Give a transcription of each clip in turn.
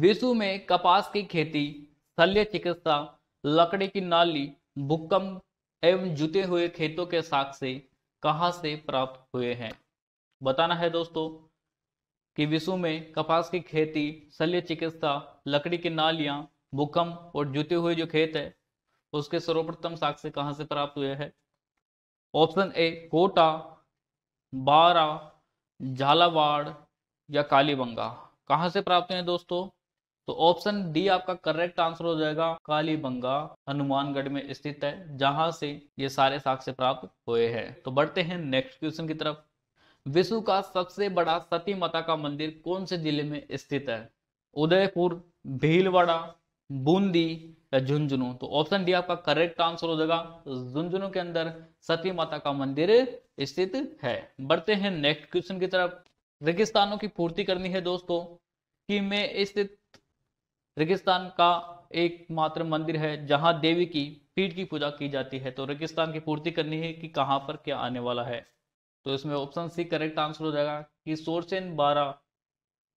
विश्व में कपास की खेती शल्य चिकित्सा लकड़ी की नाली भूकंप एवं जुते हुए खेतों के से कहा से प्राप्त हुए हैं बताना है दोस्तों कि विश्व में कपास की खेती शल्य चिकित्सा लकड़ी की नालियां भूकंप और जुते हुए जो खेत है उसके सर्वप्रथम साक्ष्य कहाँ से प्राप्त हुए है ऑप्शन ए कोटा बारा झालावाड़ या कालीबंगा कहाँ से प्राप्त हुए हैं दोस्तों तो ऑप्शन डी आपका करेक्ट आंसर हो जाएगा कालीबंगा हनुमानगढ़ में स्थित है जहां से ये सारे साक्ष्य प्राप्त हुए हैं तो बढ़ते हैं नेक्स्ट क्वेश्चन की तरफ विश्व का सबसे बड़ा सती माता का मंदिर कौन से जिले में स्थित है उदयपुर भीलवाड़ा बूंदी या झुंझुनू तो ऑप्शन डी आपका करेक्ट आंसर हो जाएगा झुंझुनू के अंदर सती माता का मंदिर स्थित है बढ़ते हैं नेक्स्ट क्वेश्चन की तरफ रेगिस्तानों की पूर्ति करनी है दोस्तों कि में स्थित रेगिस्तान का एकमात्र मंदिर है जहां देवी की पीठ की पूजा की जाती है तो रेगिस्तान की पूर्ति करनी है कि कहाँ पर क्या आने वाला है तो इसमें ऑप्शन सी करेक्ट आंसर हो जाएगा कि सोरसेन बारा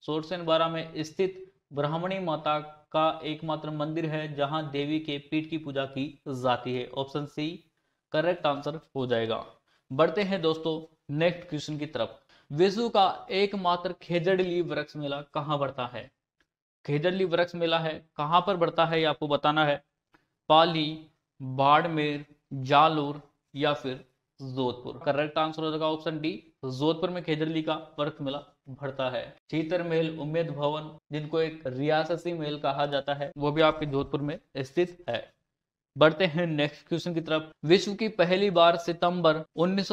सोरसेन बारह में स्थित ब्राह्मणी माता का एकमात्र मंदिर है जहां देवी के पीठ की पूजा की जाती है ऑप्शन सी करेक्ट आंसर हो जाएगा बढ़ते हैं दोस्तों नेक्स्ट क्वेश्चन की तरफ विश्व का एकमात्र खेजड़ली वृक्ष मेला कहाँ बढ़ता है खेजरली वृक्ष मेला है कहाँ पर बढ़ता है ये आपको बताना है पाली बाड़मेर जालोर या फिर जोधपुर करेक्ट आंसर हो जाएगा ऑप्शन डी जोधपुर में खेजरली का वृक्ष मेला भरता है चीतर मेल उम्मेद भवन जिनको एक रियासती मेल कहा जाता है वो भी आपके जोधपुर में स्थित है बढ़ते हैं नेक्स्ट क्वेश्चन की तरफ विश्व की पहली बार सितंबर उन्नीस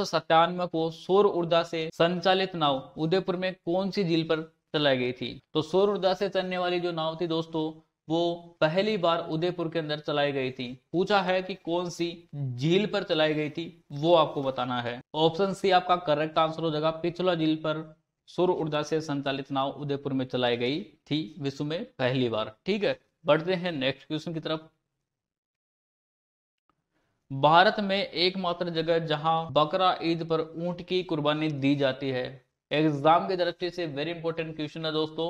को सौर ऊर्जा से संचालित नाव उदयपुर में कौन सी झील पर चलाई गई थी तो सौर ऊर्जा से चलने वाली जो नाव थी दोस्तों वो पहली बार उदयपुर के अंदर चलाई गई थी पूछा है कि कौन सी झील पर चलाई गई थी वो आपको बताना है ऑप्शन सी आपका करेक्ट आंसर हो जाएगा पिछला झील पर सौर ऊर्जा से संचालित नाव उदयपुर में चलाई गई थी विश्व में पहली बार ठीक है बढ़ते हैं नेक्स्ट क्वेश्चन की तरफ भारत में एकमात्र जगह जहां बकरा ईद पर ऊंट की कुर्बानी दी जाती है एग्जाम की दृष्टि से वेरी इंपॉर्टेंट क्वेश्चन है दोस्तों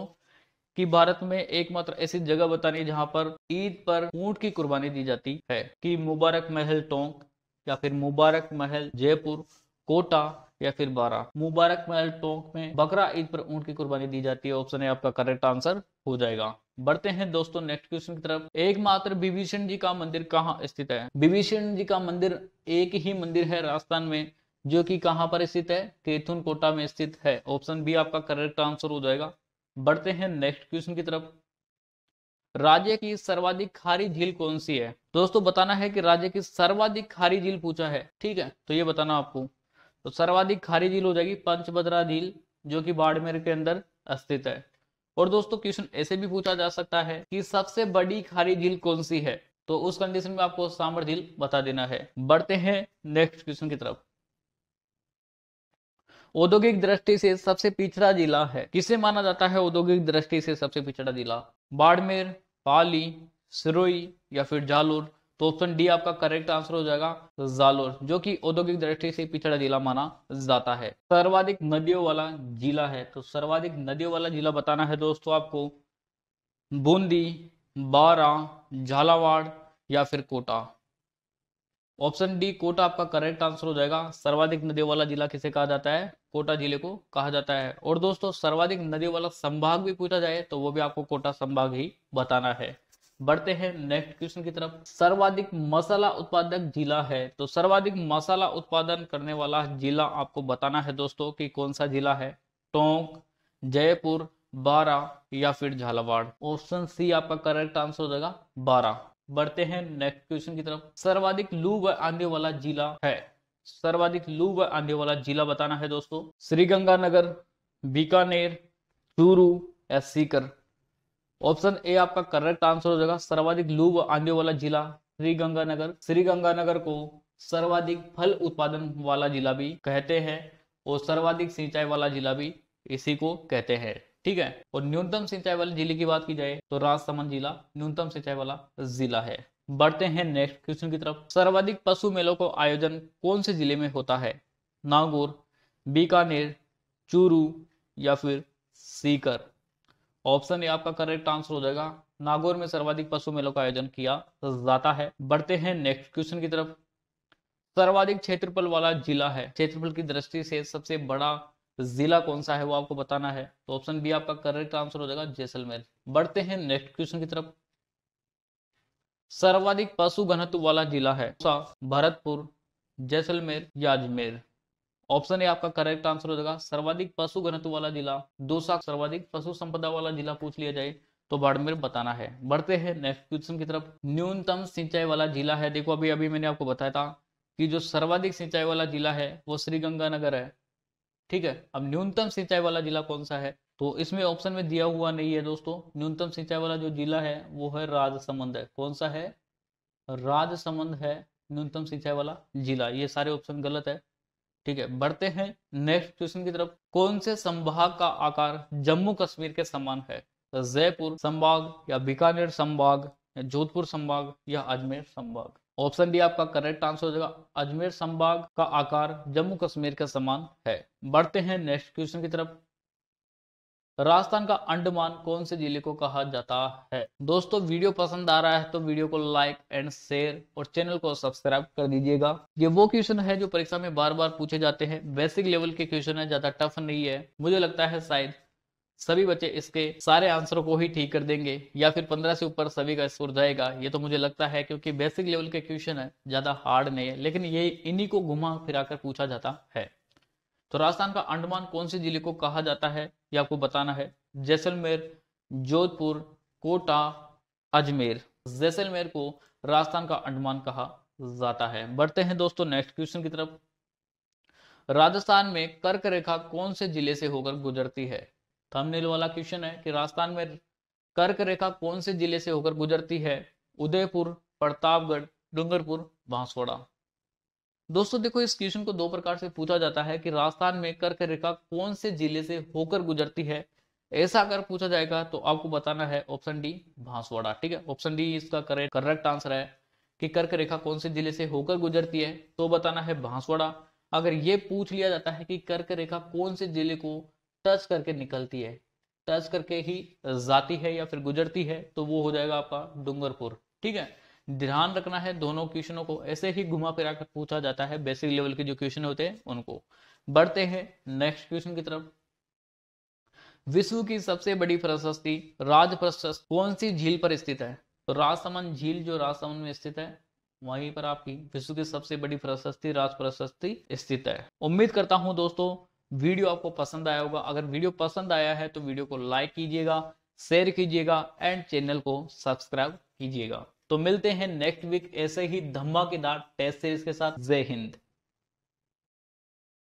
कि भारत में एकमात्र ऐसी जगह बतानी जहां पर ईद पर ऊंट की कुर्बानी दी जाती है कि मुबारक महल टोंक या फिर मुबारक महल जयपुर कोटा या फिर बारह मुबारक महल टोंक में बकरा ईद पर ऊंट की कुर्बानी दी जाती है ऑप्शन है आपका करेक्ट आंसर हो जाएगा बढ़ते हैं दोस्तों नेक्स्ट क्वेश्चन की तरफ एकमात्र विभीषण जी का मंदिर कहाँ स्थित है विभीषण जी का मंदिर एक ही मंदिर है राजस्थान में जो कि कहां पर स्थित है तेथुन कोटा में स्थित है ऑप्शन बी आपका करेक्ट आंसर हो जाएगा बढ़ते हैं नेक्स्ट क्वेश्चन की तरफ राज्य की सर्वाधिक खारी झील कौन सी है दोस्तों बताना है कि राज्य की सर्वाधिक खारी झील पूछा है ठीक है तो ये बताना आपको तो सर्वाधिक खारी झील हो जाएगी पंचभद्रा झील जो कि बाड़मेर के अंदर स्थित है और दोस्तों क्वेश्चन ऐसे भी पूछा जा सकता है कि सबसे बड़ी खारी झील कौन सी है तो उस कंडीशन में आपको सांबर झील बता देना है बढ़ते हैं नेक्स्ट क्वेश्चन की तरफ औद्योगिक दृष्टि से सबसे पिछड़ा जिला है किसे माना जाता है औद्योगिक दृष्टि से सबसे पिछड़ा जिला बाड़मेर पाली सिरोई या फिर जालोर तो ऑप्शन डी आपका करेक्ट आंसर हो जाएगा जालोर जो कि औद्योगिक दृष्टि से पिछड़ा जिला माना जाता है सर्वाधिक नदियों वाला जिला है तो सर्वाधिक नदियों वाला जिला बताना है दोस्तों आपको बूंदी बारा झालावाड़ या फिर कोटा ऑप्शन डी कोटा आपका करेक्ट आंसर हो जाएगा सर्वाधिक नदी वाला जिला किसे कहा जाता है कोटा जिले को कहा जाता है और दोस्तों सर्वाधिक नदी वाला संभाग भी पूछा जाए तो वो भी आपको कोटा संभाग ही बताना है बढ़ते हैं नेक्स्ट क्वेश्चन की तरफ सर्वाधिक मसाला उत्पादक जिला है तो सर्वाधिक मसाला उत्पादन करने वाला जिला आपको बताना है दोस्तों कि कौन सा जिला है टोंक जयपुर बारह या फिर झालावाड़ ऑप्शन सी आपका करेक्ट आंसर हो जाएगा बारह बढ़ते हैं नेक्स्ट क्वेश्चन की तरफ सर्वाधिक लू व आंधी वाला जिला है सर्वाधिक लू व आंधी वाला जिला बताना है दोस्तों श्रीगंगानगर बीकानेर चूरू या सीकर ऑप्शन ए आपका करेक्ट आंसर हो जाएगा सर्वाधिक लू व आंधी वाला जिला श्रीगंगानगर श्रीगंगानगर को सर्वाधिक फल उत्पादन वाला जिला भी कहते हैं और सर्वाधिक सिंचाई वाला जिला भी इसी को कहते हैं ठीक है और न्यूनतम सिंचाई वाले जिले की बात की जाए तो राजसमंद जिला न्यूनतम सिंचाई वाला जिला है बढ़ते हैं नेक्स्ट क्वेश्चन की तरफ सर्वाधिक पशु मेलों का आयोजन कौन से जिले में होता है नागौर बीकानेर चूरू या फिर सीकर ऑप्शन ए आपका करेक्ट आंसर हो जाएगा नागौर में सर्वाधिक पशु मेलों का आयोजन किया जाता है बढ़ते हैं नेक्स्ट क्वेश्चन की तरफ सर्वाधिक क्षेत्रफल वाला जिला है क्षेत्रफल की दृष्टि से सबसे बड़ा तो जिला कौन सा है वो आपको बताना है तो ऑप्शन बी आपका करेक्ट आंसर हो जाएगा जैसलमेर बढ़ते हैं नेक्स्ट क्वेश्चन की तरफ सर्वाधिक पशु घनत्व वाला जिला है भरतपुर जैसलमेर या अजमेर ऑप्शन ए आपका करेक्ट आंसर हो जाएगा सर्वाधिक पशु घनत्व वाला जिला दूसरा सर्वाधिक पशु संपदा वाला जिला पूछ लिया जाए तो बाड़मेर बताना है बढ़ते हैं नेक्स्ट क्वेश्चन की तरफ न्यूनतम सिंचाई वाला जिला है देखो अभी अभी मैंने आपको बताया था कि जो सर्वाधिक सिंचाई वाला जिला है वो श्रीगंगानगर है ठीक है अब न्यूनतम सिंचाई वाला जिला कौन सा है तो इसमें ऑप्शन में दिया हुआ नहीं है दोस्तों न्यूनतम सिंचाई वाला जो जिला है वो है राजसमंद है कौन सा है राजसमंद है न्यूनतम सिंचाई वाला जिला ये सारे ऑप्शन गलत है ठीक है बढ़ते हैं नेक्स्ट क्वेश्चन की तरफ कौन से संभाग का आकार जम्मू कश्मीर के समान है जयपुर संभाग या बीकानेर संभाग या जोधपुर संभाग या अजमेर संभाग ऑप्शन डी आपका करेक्ट आंसर हो जाएगा अजमेर संभाग का आकार जम्मू कश्मीर के समान है बढ़ते हैं नेक्स्ट क्वेश्चन की तरफ राजस्थान का अंडमान कौन से जिले को कहा जाता है दोस्तों वीडियो पसंद आ रहा है तो वीडियो को लाइक एंड शेयर और चैनल को सब्सक्राइब कर दीजिएगा ये वो क्वेश्चन है जो परीक्षा में बार बार पूछे जाते हैं बेसिक लेवल के क्वेश्चन है ज्यादा टफ नहीं है मुझे लगता है शायद सभी बच्चे इसके सारे आंसरों को ही ठीक कर देंगे या फिर 15 से ऊपर सभी का स्कोर जाएगा ये तो मुझे लगता है क्योंकि बेसिक लेवल के क्वेश्चन है ज्यादा हार्ड नहीं है लेकिन ये इन्हीं को घुमा फिरा कर पूछा जाता है तो राजस्थान का अंडमान कौन से जिले को कहा जाता है ये आपको बताना है जैसलमेर जोधपुर कोटा अजमेर जैसलमेर को राजस्थान का अंडमान कहा जाता है बढ़ते हैं दोस्तों नेक्स्ट क्वेश्चन की तरफ राजस्थान में कर्क रेखा कौन से जिले से होकर गुजरती है थंबनेल वाला क्वेश्चन है कि राजस्थान में कर्क रेखा कौन से जिले से होकर गुजरती है उदयपुर प्रतापगढ़ डूंगरपुर बांसवाड़ा दोस्तों देखो इस क्वेश्चन को दो प्रकार से पूछा जाता है कि राजस्थान में कर्क रेखा कौन से जिले से होकर गुजरती है ऐसा अगर पूछा जाएगा तो आपको बताना है ऑप्शन डी बांसवाड़ा ठीक है ऑप्शन डी इसका करेक्ट करेक्ट आंसर है कि कर्क रेखा कौन से जिले से होकर गुजरती है तो बताना है बांसवाड़ा अगर ये पूछ लिया जाता है कि कर्क रेखा कौन से जिले को टच करके निकलती है टच करके ही जाती है या फिर गुजरती है तो वो हो जाएगा आपका डूंगरपुर ठीक है ध्यान रखना है दोनों क्वेश्चनों को ऐसे ही घुमा फिरा कर पूछा जाता है बेसिक लेवल के जो क्वेश्चन होते हैं उनको बढ़ते हैं नेक्स्ट क्वेश्चन की तरफ विश्व की सबसे बड़ी प्रशस्ति राज प्रशस्त कौन सी झील पर स्थित है तो राजसमंद झील जो राजसमंद में स्थित है वहीं पर आपकी विश्व की सबसे बड़ी प्रशस्ति राज प्रशस्ति स्थित है उम्मीद करता हूं दोस्तों वीडियो आपको पसंद आया होगा अगर वीडियो पसंद आया है तो वीडियो को लाइक कीजिएगा शेयर कीजिएगा एंड चैनल को सब्सक्राइब कीजिएगा तो मिलते हैं नेक्स्ट वीक ऐसे ही धमाकेदार टेस्ट सीरीज के साथ जय हिंद